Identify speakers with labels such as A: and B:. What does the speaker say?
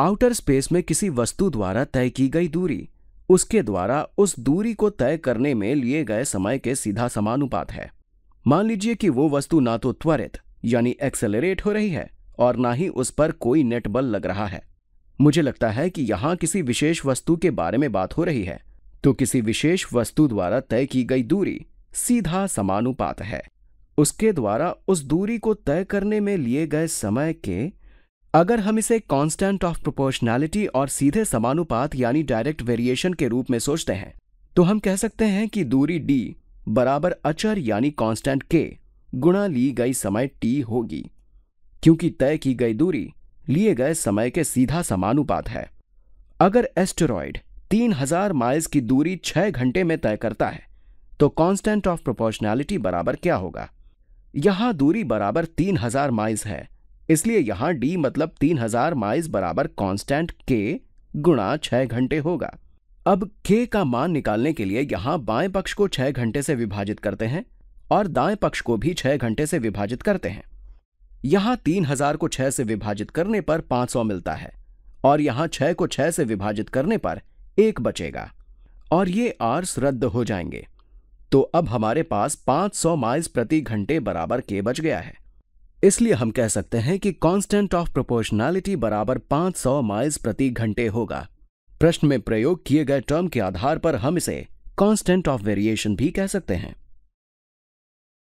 A: outer space में किसी वस्तु द्वारा तय की गई दूरी उसके द्वारा उस दूरी को तय करने में लिए गए समय के सीधा समानुपात है मान लीजिए कि वो वस्तु ना तो त्वरित यानी एक्सेलरेट हो रही है और ना ही उस पर कोई नेट बल लग रहा है मुझे लगता है कि यहां किसी विशेष वस्तु के बारे में बात हो रही है तो किसी विशेष वस्तु द्वारा तय की गई दूरी सीधा समानुपात है उसके द्वारा उस दूरी को तय करने में लिए गए समय के अगर हम इसे कांस्टेंट ऑफ प्रोपोर्शनैलिटी और सीधे समानुपात यानी डायरेक्ट वेरिएशन के रूप में सोचते हैं तो हम कह सकते हैं कि दूरी डी बराबर अचर यानी कांस्टेंट के गुणा ली गई समय टी होगी क्योंकि तय की गई दूरी लिए गए समय के सीधा समानुपात है अगर एस्टेरॉयड 3000 माइल्स की दूरी 6 घंटे में तय करता है तो कांस्टेंट ऑफ प्रोपोर्शनैलिटी बराबर क्या होगा यहां दूरी बराबर 3000 माइल्स है इसलिए यहां डी मतलब 3000 माइल्स बराबर कांस्टेंट के गुणा छह घंटे होगा अब के का मान निकालने के लिए यहां बाएं पक्ष को छह घंटे से विभाजित करते हैं और दाएं पक्ष को भी छह घंटे से विभाजित करते हैं यहां तीन हजार को छह से विभाजित करने पर पांच सौ मिलता है और यहां छह को छह से विभाजित करने पर एक बचेगा और ये आर्स रद्द हो जाएंगे तो अब हमारे पास पांच सौ माइल्स प्रति घंटे बराबर के बच गया है इसलिए हम कह सकते हैं कि कांस्टेंट ऑफ प्रोपोर्शनैलिटी बराबर 500 माइल्स प्रति घंटे होगा प्रश्न में प्रयोग किए गए टर्म के आधार पर हम इसे कांस्टेंट ऑफ वेरिएशन भी कह सकते हैं